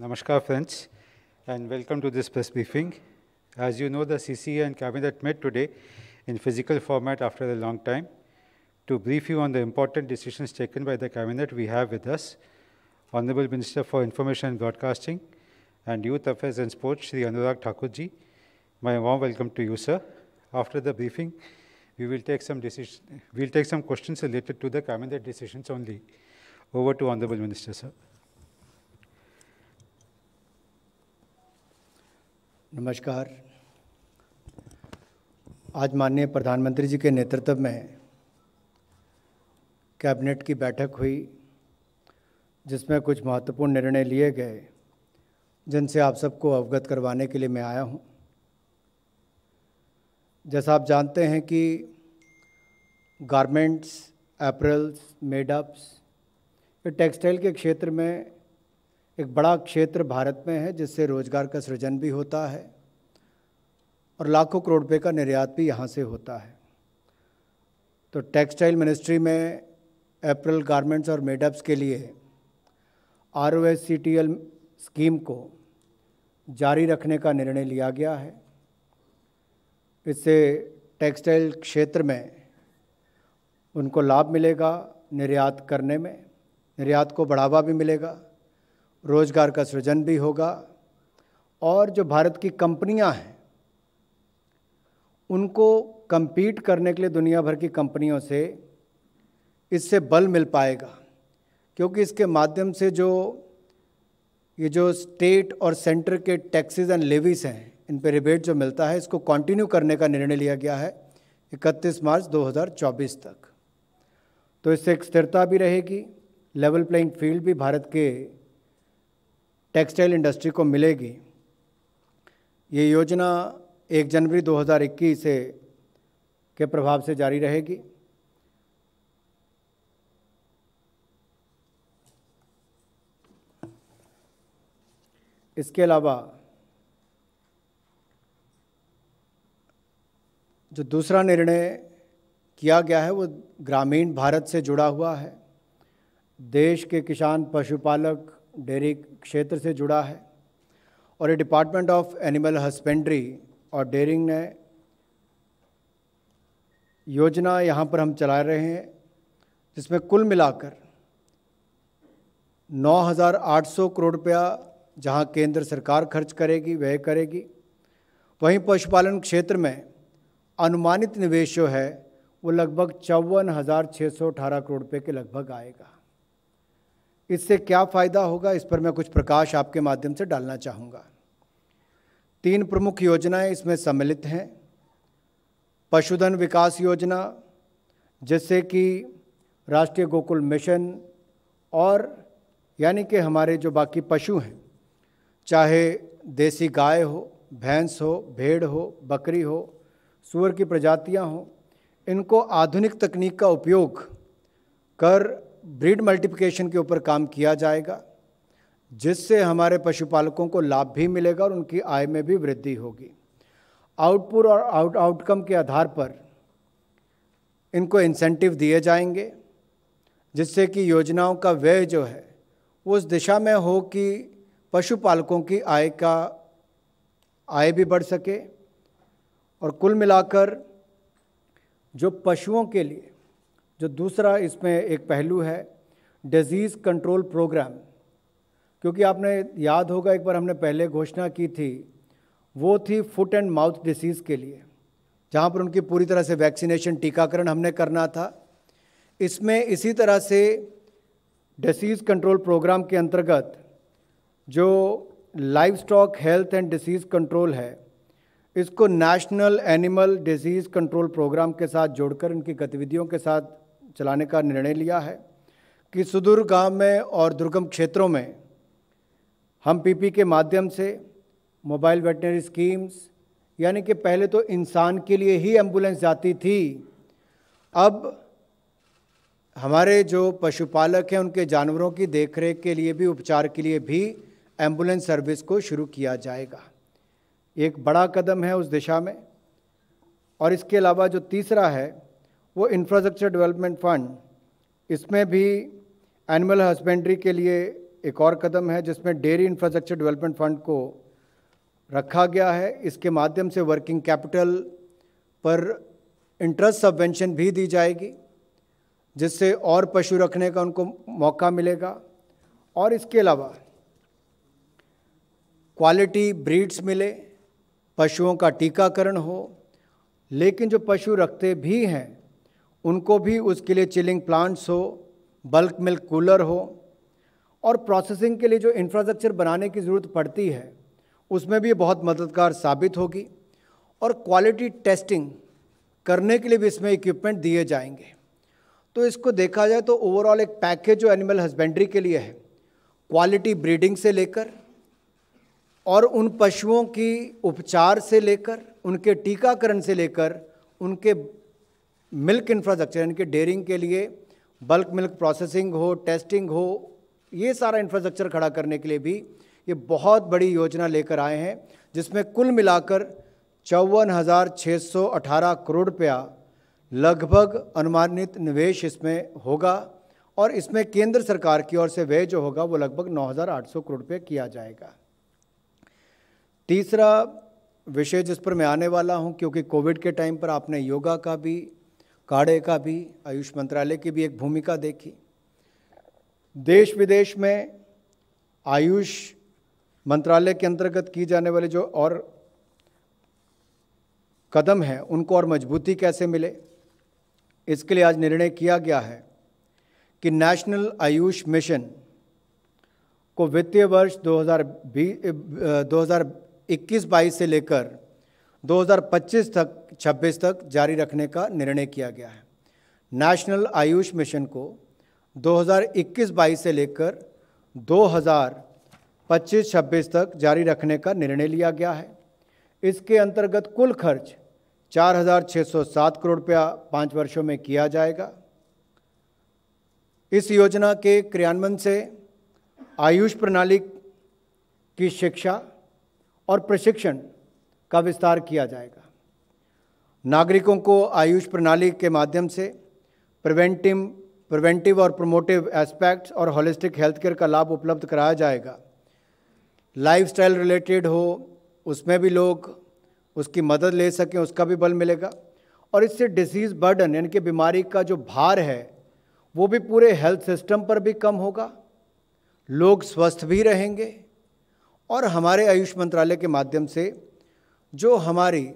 Namaskar friends and welcome to this press briefing. As you know, the CCA and Cabinet met today in physical format after a long time. To brief you on the important decisions taken by the Cabinet, we have with us Honorable Minister for Information and Broadcasting and Youth Affairs and Sports, Sri Anurag Thakurji. My warm welcome to you, sir. After the briefing, we will take some decision, we'll take some questions related to the Cabinet decisions only. Over to Honorable Minister, sir. नमस्कार आज माननीय प्रधानमंत्री जी के नेतृत्व में cabinet की बैठक हुई जिसमें कुछ महत्वपूर्ण निर्णय लिए गए जिनसे आप सबको अवगत करवाने के लिए मैं आया हूं। जैसा आप जानते हैं कि गारमेंट्स एप्रल्स मेडअप्स ये टेक्सटाइल के क्षेत्र में एक बड़ा क्षेत्र भारत में है जिससे रोज़गार का सृजन भी होता है और लाखों करोड़ रुपये का निर्यात भी यहाँ से होता है तो टेक्सटाइल मिनिस्ट्री में अप्रैल गारमेंट्स और मेडअप्स के लिए R O S C T L scheme को जारी रखने का निर्णय लिया गया है इससे टेक्सटाइल क्षेत्र में उनको लाभ मिलेगा निर्यात करने में निर्यात को बढ़ावा भी मिलेगा रोज़गार का सृजन भी होगा और जो भारत की कंपनियां हैं उनको कम्पीट करने के लिए दुनिया भर की कंपनियों से इससे बल मिल पाएगा क्योंकि इसके माध्यम से जो ये जो स्टेट और सेंटर के टैक्सेस एंड लेवीस हैं इन पर रिबेट जो मिलता है इसको कंटिन्यू करने का निर्णय लिया गया है 31 मार्च 2024 तक तो इससे एक स्थिरता भी रहेगी लेवल प्लेइंग फील्ड भी भारत के टेक्सटाइल इंडस्ट्री को मिलेगी ये योजना एक जनवरी 2021 से के प्रभाव से जारी रहेगी इसके अलावा जो दूसरा निर्णय किया गया है वो ग्रामीण भारत से जुड़ा हुआ है देश के किसान पशुपालक डेयरी क्षेत्र से जुड़ा है और ये डिपार्टमेंट ऑफ एनिमल हस्बेंड्री और डेयरिंग ने योजना यहाँ पर हम चला रहे हैं जिसमें कुल मिलाकर 9,800 करोड़ रुपया जहाँ केंद्र सरकार खर्च करेगी व्यय करेगी वहीं पशुपालन क्षेत्र में अनुमानित निवेश जो है वो लगभग चौवन हज़ार छः सौ अठारह करोड़ रुपये के लगभग आएगा इससे क्या फ़ायदा होगा इस पर मैं कुछ प्रकाश आपके माध्यम से डालना चाहूँगा तीन प्रमुख योजनाएं इसमें सम्मिलित हैं पशुधन विकास योजना जैसे कि राष्ट्रीय गोकुल मिशन और यानी कि हमारे जो बाकी पशु हैं चाहे देसी गाय हो भैंस हो भेड़ हो बकरी हो सूअर की प्रजातियां हों इनको आधुनिक तकनीक का उपयोग कर ब्रीड मल्टीप्लिकेशन के ऊपर काम किया जाएगा जिससे हमारे पशुपालकों को लाभ भी मिलेगा और उनकी आय में भी वृद्धि होगी आउटपुट और आउट आउटकम के आधार पर इनको इंसेंटिव दिए जाएंगे जिससे कि योजनाओं का व्यय जो है वो उस दिशा में हो कि पशुपालकों की आय का आय भी बढ़ सके और कुल मिलाकर जो पशुओं के लिए जो दूसरा इसमें एक पहलू है डिज़ीज़ कंट्रोल प्रोग्राम क्योंकि आपने याद होगा एक बार हमने पहले घोषणा की थी वो थी फुट एंड माउथ डिसीज़ के लिए जहाँ पर उनकी पूरी तरह से वैक्सीनेशन टीकाकरण हमने करना था इसमें इसी तरह से डिसीज़ कंट्रोल प्रोग्राम के अंतर्गत जो livestock health and disease control है इसको national animal disease control programme के साथ जोड़कर इनकी गतिविधियों के साथ चलाने का निर्णय लिया है कि सुदूर गांव में और दुर्गम क्षेत्रों में हम पीपी के माध्यम से मोबाइल वेटनरी स्कीम्स यानी कि पहले तो इंसान के लिए ही एम्बुलेंस जाती थी अब हमारे जो पशुपालक हैं उनके जानवरों की देखरेख के लिए भी उपचार के लिए भी एम्बुलेंस सर्विस को शुरू किया जाएगा एक बड़ा कदम है उस दिशा में और इसके अलावा जो तीसरा है वो इंफ्रास्ट्रक्चर डेवलपमेंट फंड इसमें भी एनिमल हस्बेंड्री के लिए एक और कदम है जिसमें डेयरी इंफ्रास्ट्रक्चर डेवलपमेंट फंड को रखा गया है इसके माध्यम से वर्किंग कैपिटल पर इंटरेस्ट सबवेंशन भी दी जाएगी जिससे और पशु रखने का उनको मौका मिलेगा और इसके अलावा क्वालिटी ब्रीड्स मिले पशुओं का टीकाकरण हो लेकिन जो पशु रखते भी हैं उनको भी उसके लिए चिलिंग प्लांट्स हो बल्क मिल्क कूलर हो और प्रोसेसिंग के लिए जो इंफ्रास्ट्रक्चर बनाने की ज़रूरत पड़ती है उसमें भी बहुत मददगार साबित होगी और क्वालिटी टेस्टिंग करने के लिए भी इसमें इक्विपमेंट दिए जाएंगे तो इसको देखा जाए तो ओवरऑल एक पैकेज जो एनिमल हस्बेंड्री के लिए है क्वालिटी ब्रीडिंग से लेकर और उन पशुओं की उपचार से लेकर उनके टीकाकरण से लेकर उनके मिल्क इंफ्रास्ट्रक्चर यानी कि डेयरिंग के लिए बल्क मिल्क प्रोसेसिंग हो टेस्टिंग हो ये सारा इंफ्रास्ट्रक्चर खड़ा करने के लिए भी ये बहुत बड़ी योजना लेकर आए हैं जिसमें कुल मिलाकर चौवन हज़ार छः सौ अठारह करोड़ रुपया लगभग अनुमानित निवेश इसमें होगा और इसमें केंद्र सरकार की ओर से व्यय जो होगा वो लगभग 9,800 करोड़ रुपये किया जाएगा तीसरा विषय जिस पर मैं आने वाला हूँ क्योंकि कोविड के टाइम पर आपने योगा का भी काढ़े का भी आयुष मंत्रालय की भी एक भूमिका देखी देश विदेश में आयुष मंत्रालय के अंतर्गत की जाने वाले जो और कदम हैं उनको और मजबूती कैसे मिले इसके लिए आज निर्णय किया गया है कि नेशनल आयुष मिशन को वित्तीय वर्ष 2021-22 से लेकर 2025 तक 26 तक जारी रखने का निर्णय किया गया है नेशनल आयुष मिशन को 2021-22 से लेकर 2025-26 तक जारी रखने का निर्णय लिया गया है इसके अंतर्गत कुल खर्च 4,607 करोड़ रुपया पाँच वर्षों में किया जाएगा इस योजना के क्रियान्वयन से आयुष प्रणाली की शिक्षा और प्रशिक्षण का विस्तार किया जाएगा नागरिकों को आयुष प्रणाली के माध्यम से प्रिवेंटिव प्रिवेंटिव और प्रोमोटिव एस्पेक्ट्स और होलिस्टिक हेल्थ केयर का लाभ उपलब्ध कराया जाएगा लाइफस्टाइल रिलेटेड हो उसमें भी लोग उसकी मदद ले सकें उसका भी बल मिलेगा और इससे डिसीज़ बर्डन यानी कि बीमारी का जो भार है वो भी पूरे हेल्थ सिस्टम पर भी कम होगा लोग स्वस्थ भी रहेंगे और हमारे आयुष मंत्रालय के माध्यम से जो हमारी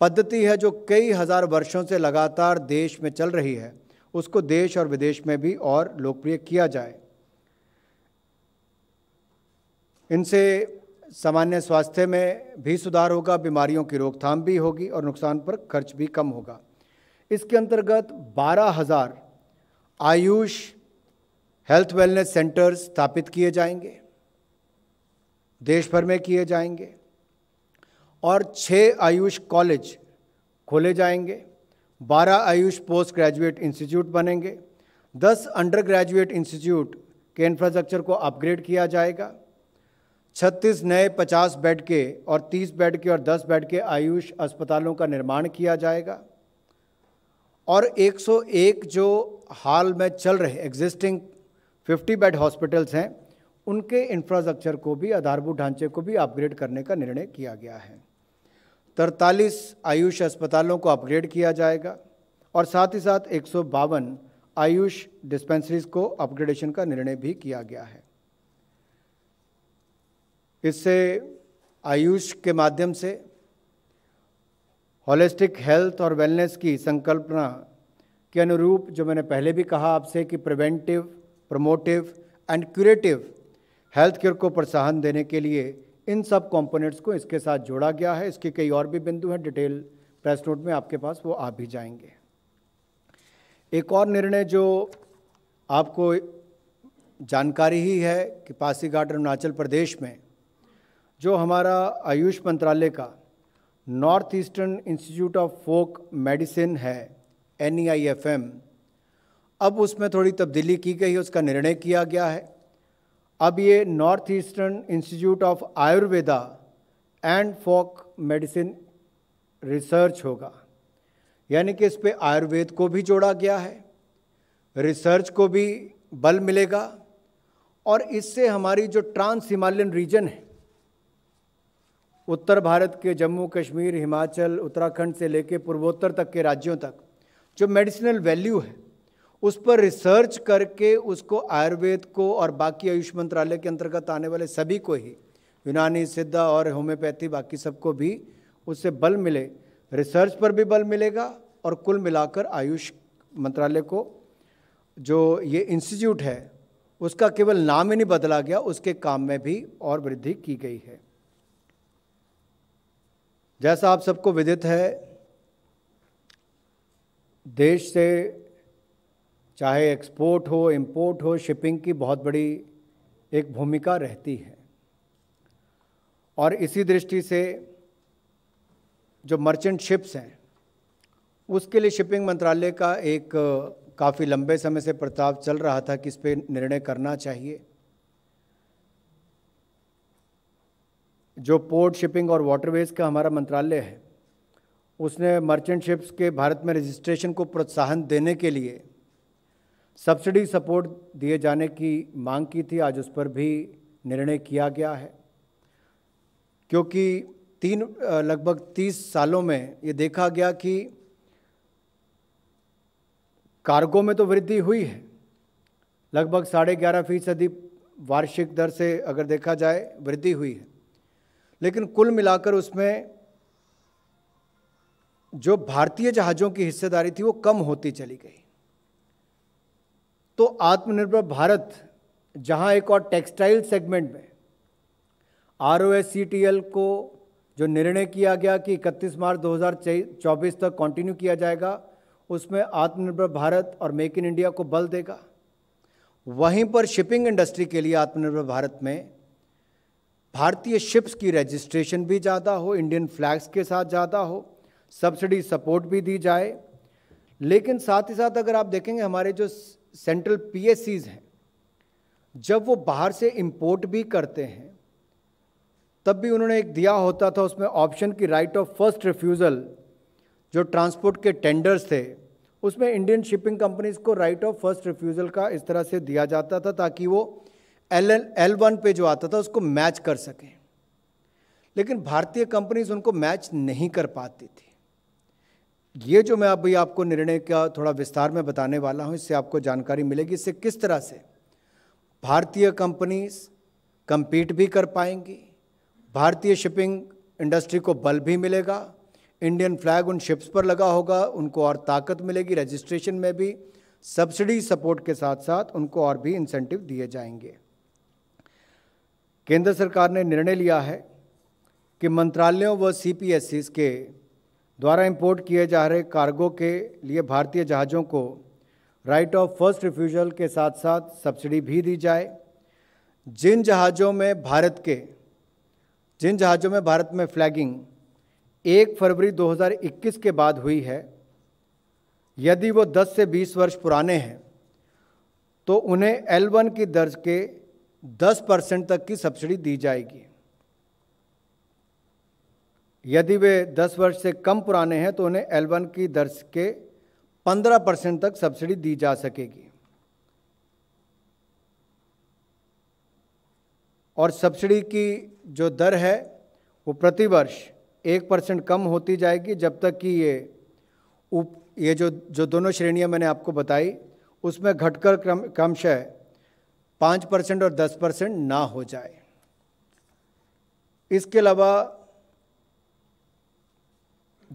पद्धति है जो कई हज़ार वर्षों से लगातार देश में चल रही है उसको देश और विदेश में भी और लोकप्रिय किया जाए इनसे सामान्य स्वास्थ्य में भी सुधार होगा बीमारियों की रोकथाम भी होगी और नुकसान पर खर्च भी कम होगा इसके अंतर्गत बारह हज़ार आयुष हेल्थ वेलनेस सेंटर्स स्थापित किए जाएंगे देश भर में किए जाएंगे और छः आयुष कॉलेज खोले जाएंगे 12 आयुष पोस्ट ग्रेजुएट इंस्टीट्यूट बनेंगे 10 अंडर ग्रेजुएट इंस्टीट्यूट के इंफ्रास्ट्रक्चर को अपग्रेड किया जाएगा 36 नए 50 बेड के और 30 बेड के और 10 बेड के आयुष अस्पतालों का निर्माण किया जाएगा और 101 जो हाल में चल रहे एग्जिस्टिंग 50 बेड हॉस्पिटल्स हैं उनके इंफ्रास्ट्रक्चर को भी आधारभूत ढांचे को भी अपग्रेड करने का निर्णय किया गया है तरतालीस आयुष अस्पतालों को अपग्रेड किया जाएगा और साथ ही साथ एक आयुष डिस्पेंसरीज को अपग्रेडेशन का निर्णय भी किया गया है इससे आयुष के माध्यम से होलिस्टिक हेल्थ और वेलनेस की संकल्पना के अनुरूप जो मैंने पहले भी कहा आपसे कि preventive promotive and curative health care को प्रोत्साहन देने के लिए इन सब कंपोनेंट्स को इसके साथ जोड़ा गया है इसके कई और भी बिंदु हैं डिटेल प्रेस नोट में आपके पास वो आ भी जाएंगे एक और निर्णय जो आपको जानकारी ही है कि पासीघाट अरुणाचल प्रदेश में जो हमारा आयुष मंत्रालय का north eastern institute of folk medicine है एन e अब उसमें थोड़ी तब्दीली की गई है उसका निर्णय किया गया है अब ये north eastern institute of Ayurveda and folk medicine research होगा यानी कि इस पर आयुर्वेद को भी जोड़ा गया है रिसर्च को भी बल मिलेगा और इससे हमारी जो ट्रांस हिमालयन रीजन है उत्तर भारत के जम्मू कश्मीर हिमाचल उत्तराखंड से लेके पूर्वोत्तर तक के राज्यों तक जो मेडिसिनल वैल्यू है उस पर रिसर्च करके उसको आयुर्वेद को और बाकी आयुष मंत्रालय के अंतर्गत आने वाले सभी को ही यूनानी सिद्धा और होम्योपैथी बाकी सबको भी उससे बल मिले रिसर्च पर भी बल मिलेगा और कुल मिलाकर आयुष मंत्रालय को जो ये इंस्टीट्यूट है उसका केवल नाम ही नहीं बदला गया उसके काम में भी और वृद्धि की गई है जैसा आप सबको विदित है देश से चाहे एक्सपोर्ट हो इंपोर्ट हो शिपिंग की बहुत बड़ी एक भूमिका रहती है और इसी दृष्टि से जो मर्चेंट शिप्स हैं उसके लिए शिपिंग मंत्रालय का एक काफ़ी लंबे समय से प्रस्ताव चल रहा था कि इस पर निर्णय करना चाहिए जो पोर्ट शिपिंग और वाटरवेज का हमारा मंत्रालय है उसने मर्चेंट शिप्स के भारत में रजिस्ट्रेशन को प्रोत्साहन देने के लिए सब्सिडी सपोर्ट दिए जाने की मांग की थी आज उस पर भी निर्णय किया गया है क्योंकि तीन लगभग तीस सालों में ये देखा गया कि कार्गो में तो वृद्धि हुई है लगभग साढ़े ग्यारह फीसदी वार्षिक दर से अगर देखा जाए वृद्धि हुई है लेकिन कुल मिलाकर उसमें जो भारतीय जहाज़ों की हिस्सेदारी थी वो कम होती चली गई तो आत्मनिर्भर भारत जहां एक और टेक्सटाइल सेगमेंट में R O S C T L को जो निर्णय किया गया कि 31 मार्च 2024 तक कंटिन्यू किया जाएगा उसमें आत्मनिर्भर भारत और मेक इन इंडिया को बल देगा वहीं पर शिपिंग इंडस्ट्री के लिए आत्मनिर्भर भारत में भारतीय शिप्स की रजिस्ट्रेशन भी ज़्यादा हो इंडियन फ्लैग्स के साथ ज़्यादा हो सब्सिडी सपोर्ट भी दी जाए लेकिन साथ ही साथ अगर आप देखेंगे हमारे जो सेंट्रल पीएससीज हैं जब वो बाहर से इंपोर्ट भी करते हैं तब भी उन्होंने एक दिया होता था उसमें ऑप्शन की राइट ऑफ फर्स्ट रिफ्यूज़ल जो ट्रांसपोर्ट के टेंडर्स थे उसमें इंडियन शिपिंग कंपनीज को राइट ऑफ फर्स्ट रिफ्यूज़ल का इस तरह से दिया जाता था ताकि वो एल एल वन पे जो आता था उसको मैच कर सकें लेकिन भारतीय कंपनीज उनको मैच नहीं कर पाती थी ये जो मैं अभी आपको निर्णय का थोड़ा विस्तार में बताने वाला हूँ इससे आपको जानकारी मिलेगी इससे किस तरह से भारतीय कंपनीज कम्पीट भी कर पाएंगी भारतीय शिपिंग इंडस्ट्री को बल भी मिलेगा इंडियन फ्लैग उन शिप्स पर लगा होगा उनको और ताकत मिलेगी रजिस्ट्रेशन में भी सब्सिडी सपोर्ट के साथ साथ उनको और भी इंसेंटिव दिए जाएंगे केंद्र सरकार ने निर्णय लिया है कि मंत्रालयों व सी के द्वारा इंपोर्ट किए जा रहे कार्गो के लिए भारतीय जहाज़ों को राइट ऑफ फर्स्ट रिफ्यूजल के साथ साथ सब्सिडी भी दी जाए जिन जहाज़ों में भारत के जिन जहाज़ों में भारत में फ्लैगिंग एक फरवरी 2021 के बाद हुई है यदि वो 10 से 20 वर्ष पुराने हैं तो उन्हें L1 की दर्ज के 10 परसेंट तक की सब्सिडी दी जाएगी यदि वे 10 वर्ष से कम पुराने हैं तो उन्हें एल की दर के 15 परसेंट तक सब्सिडी दी जा सकेगी और सब्सिडी की जो दर है वो प्रतिवर्ष एक परसेंट कम होती जाएगी जब तक कि ये उप ये जो जो दोनों श्रेणियां मैंने आपको बताई उसमें घटकर क्रम क्रमशः पाँच परसेंट और दस परसेंट ना हो जाए इसके अलावा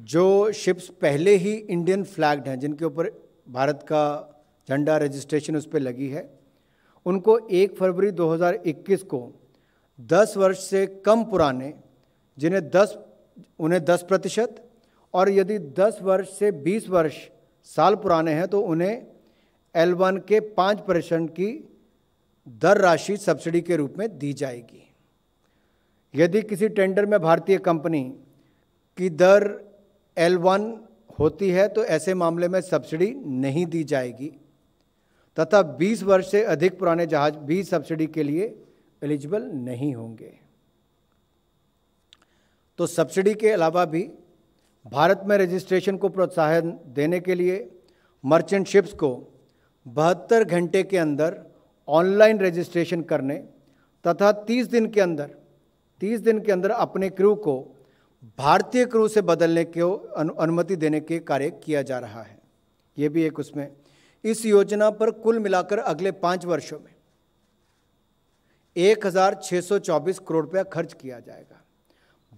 जो शिप्स पहले ही इंडियन फ्लैग्ड हैं जिनके ऊपर भारत का झंडा रजिस्ट्रेशन उस पर लगी है उनको 1 फरवरी 2021 को 10 वर्ष से कम पुराने जिन्हें 10 उन्हें 10 प्रतिशत और यदि 10 वर्ष से 20 वर्ष साल पुराने हैं तो उन्हें एल वन के पाँच परसेंट की दर राशि सब्सिडी के रूप में दी जाएगी यदि किसी टेंडर में भारतीय कंपनी की दर एल वन होती है तो ऐसे मामले में सब्सिडी नहीं दी जाएगी तथा 20 वर्ष से अधिक पुराने जहाज भी सब्सिडी के लिए एलिजिबल नहीं होंगे तो सब्सिडी के अलावा भी भारत में रजिस्ट्रेशन को प्रोत्साहन देने के लिए मर्चेंट शिप्स को बहत्तर घंटे के अंदर ऑनलाइन रजिस्ट्रेशन करने तथा 30 दिन के अंदर 30 दिन के अंदर अपने क्रू को भारतीय क्रू से बदलने को अनुमति देने के कार्य किया जा रहा है ये भी एक उसमें इस योजना पर कुल मिलाकर अगले पाँच वर्षों में 1624 करोड़ रुपया खर्च किया जाएगा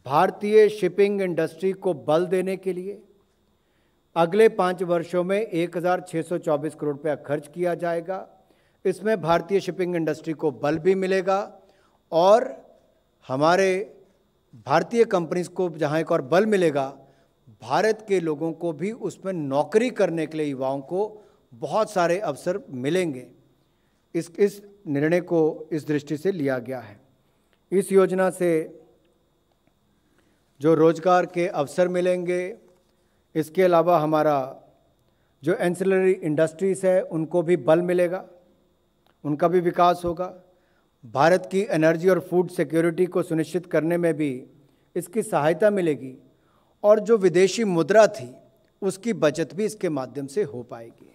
भारतीय शिपिंग इंडस्ट्री को बल देने के लिए अगले पाँच वर्षों में 1624 करोड़ रुपया खर्च किया जाएगा इसमें भारतीय शिपिंग इंडस्ट्री को बल भी मिलेगा और हमारे भारतीय कंपनीज को जहाँ एक और बल मिलेगा भारत के लोगों को भी उसमें नौकरी करने के लिए युवाओं को बहुत सारे अवसर मिलेंगे इस इस निर्णय को इस दृष्टि से लिया गया है इस योजना से जो रोजगार के अवसर मिलेंगे इसके अलावा हमारा जो एंसिलरी इंडस्ट्रीज़ है उनको भी बल मिलेगा उनका भी विकास होगा भारत की एनर्जी और फूड सिक्योरिटी को सुनिश्चित करने में भी इसकी सहायता मिलेगी और जो विदेशी मुद्रा थी उसकी बचत भी इसके माध्यम से हो पाएगी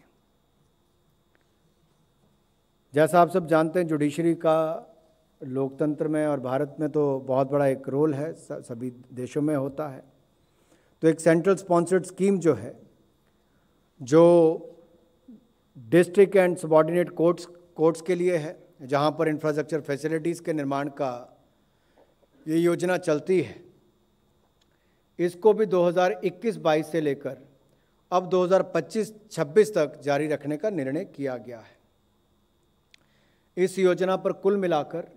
जैसा आप सब जानते हैं जुडिशरी का लोकतंत्र में और भारत में तो बहुत बड़ा एक रोल है सभी देशों में होता है तो एक सेंट्रल स्पॉन्सर्ड स्कीम जो है जो district and subordinate courts courts के लिए है जहाँ पर इंफ्रास्ट्रक्चर फैसिलिटीज़ के निर्माण का ये योजना चलती है इसको भी 2021-22 से लेकर अब 2025-26 तक जारी रखने का निर्णय किया गया है इस योजना पर कुल मिलाकर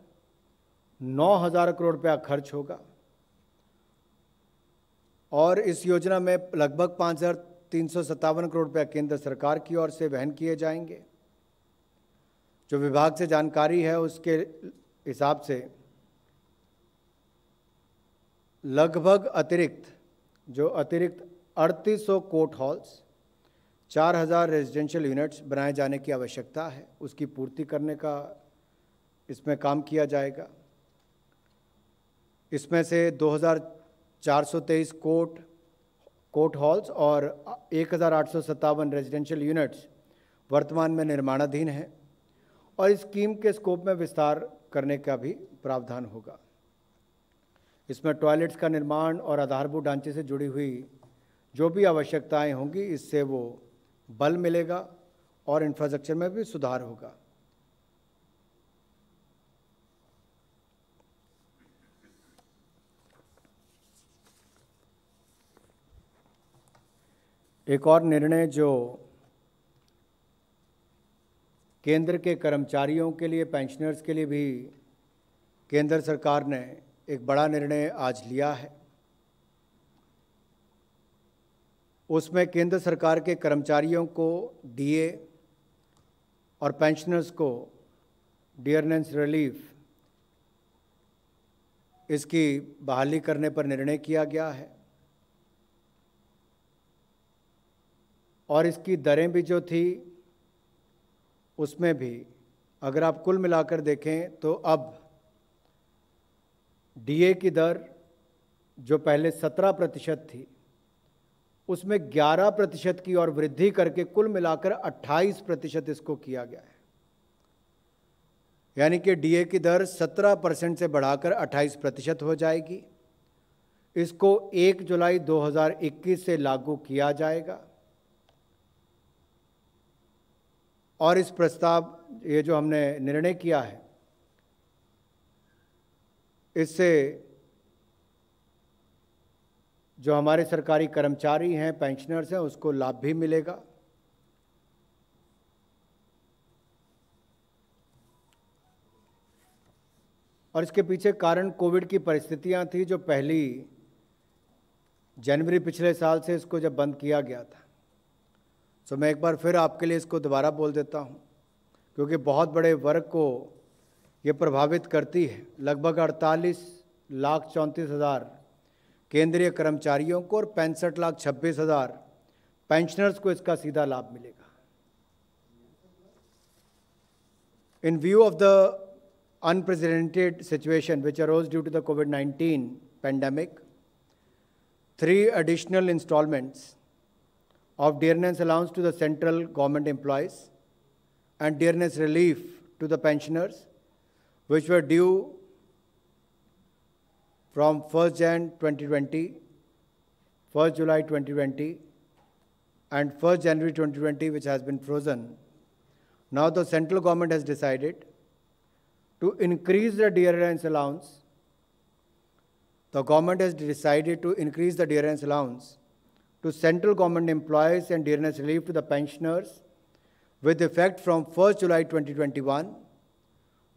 9000 करोड़ रुपया खर्च होगा और इस योजना में लगभग पाँच करोड़ रुपया केंद्र सरकार की ओर से वहन किए जाएंगे जो विभाग से जानकारी है उसके हिसाब से लगभग अतिरिक्त जो अतिरिक्त 3800 कोर्ट हॉल्स 4000 रेजिडेंशियल यूनिट्स बनाए जाने की आवश्यकता है उसकी पूर्ति करने का इसमें काम किया जाएगा इसमें से 2423 कोर्ट कोर्ट हॉल्स और एक रेजिडेंशियल यूनिट्स वर्तमान में निर्माणाधीन हैं और इस स्कीम के स्कोप में विस्तार करने का भी प्रावधान होगा इसमें टॉयलेट्स का निर्माण और आधारभूत ढांचे से जुड़ी हुई जो भी आवश्यकताएं होंगी इससे वो बल मिलेगा और इंफ्रास्ट्रक्चर में भी सुधार होगा एक और निर्णय जो केंद्र के कर्मचारियों के लिए पेंशनर्स के लिए भी केंद्र सरकार ने एक बड़ा निर्णय आज लिया है उसमें केंद्र सरकार के कर्मचारियों को डीए और पेंशनर्स को डियरनेंस रिलीफ इसकी बहाली करने पर निर्णय किया गया है और इसकी दरें भी जो थी उसमें भी अगर आप कुल मिलाकर देखें तो अब डीए की दर जो पहले 17 प्रतिशत थी उसमें 11 प्रतिशत की और वृद्धि करके कुल मिलाकर 28 प्रतिशत इसको किया गया है यानी कि डीए की दर 17 परसेंट से बढ़ाकर 28 प्रतिशत हो जाएगी इसको 1 जुलाई 2021 से लागू किया जाएगा और इस प्रस्ताव ये जो हमने निर्णय किया है इससे जो हमारे सरकारी कर्मचारी हैं पेंशनर्स हैं उसको लाभ भी मिलेगा और इसके पीछे कारण कोविड की परिस्थितियां थी जो पहली जनवरी पिछले साल से इसको जब बंद किया गया था सो मैं एक बार फिर आपके लिए इसको दोबारा बोल देता हूँ क्योंकि बहुत बड़े वर्ग को ये प्रभावित करती है लगभग 48 लाख चौंतीस हज़ार केंद्रीय कर्मचारियों को और पैंसठ लाख छब्बीस हज़ार पेंशनर्स को इसका सीधा लाभ मिलेगा in view of the unprecedented situation which arose due to the covid 19 pandemic three additional instalments of dearness allowance to the central government employees and dearness relief to the pensioners, which were due from 1st Jan 2020, 1st July 2020, and 1st January 2020, which has been frozen. Now the central government has decided to increase the dearness allowance. The government has decided to increase the dearness allowance to central government employees and dearness relief to the pensioners with effect from 1st July 2021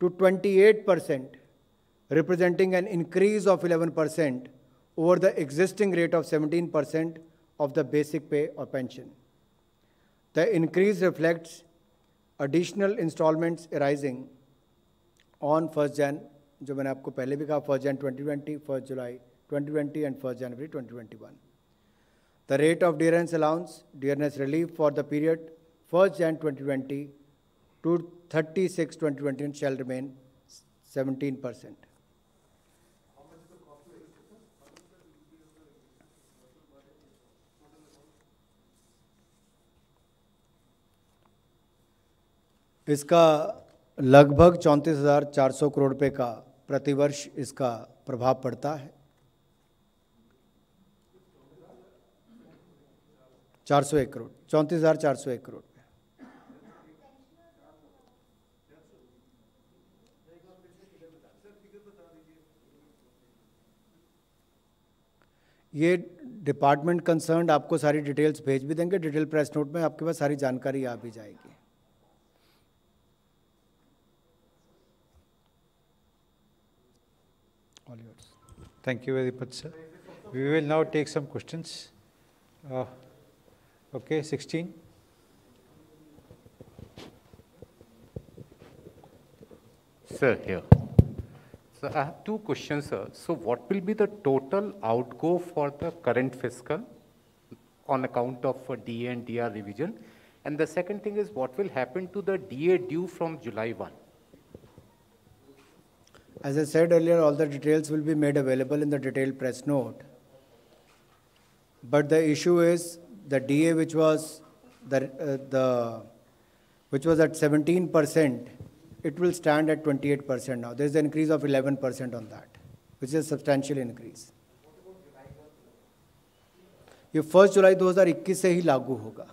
to 28%, representing an increase of 11% over the existing rate of 17% of the basic pay or pension. The increase reflects additional installments arising on 1st Jan, which I have पहले भी 1st Jan 2020, 1st July 2020 and 1st January 2021. The rate of dearness allowance, dearness relief for the period 1st Jan 2020 to 36 2020 shall remain 17 इसका लगभग चौंतीस हज़ार चार सौ करोड़ रुपये का प्रतिवर्ष इसका प्रभाव पड़ता है चार सौ एक करोड़ चौंतीस हज़ार चार सौ एक करोड़ ये डिपार्टमेंट कंसर्न आपको सारी डिटेल्स भेज भी देंगे डिटेल प्रेस नोट में आपके पास सारी जानकारी आ भी जाएगी thank you very much sir we will now take some questions Uh, okay 16 sir here so i have two questions sir so what will be the total outgo for the current fiscal on account of DA and DR revision and the second thing is what will happen to the DA due from July 1 as I said earlier, all the details will be made available in the detailed press note. But the issue is the DA which was the, uh, the which was at 17 percent, it will stand at 28 percent now. There is an increase of 11 percent on that, which is a substantial increase. ये first जुलाई 2021 से ही लागू होगा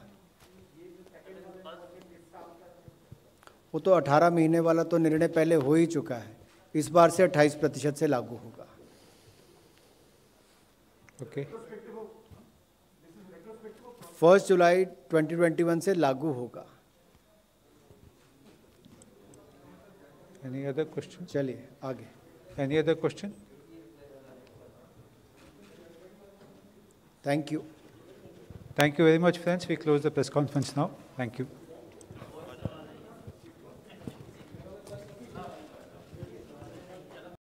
वो तो 18 महीने वाला तो निर्णय पहले हो ही चुका है इस बार से 28 प्रतिशत से लागू होगा ओके okay. फर्स्ट जुलाई 2021 से लागू होगा एनी अदर क्वेश्चन चलिए आगे any other question thank you thank you very much friends we close the press conference now thank you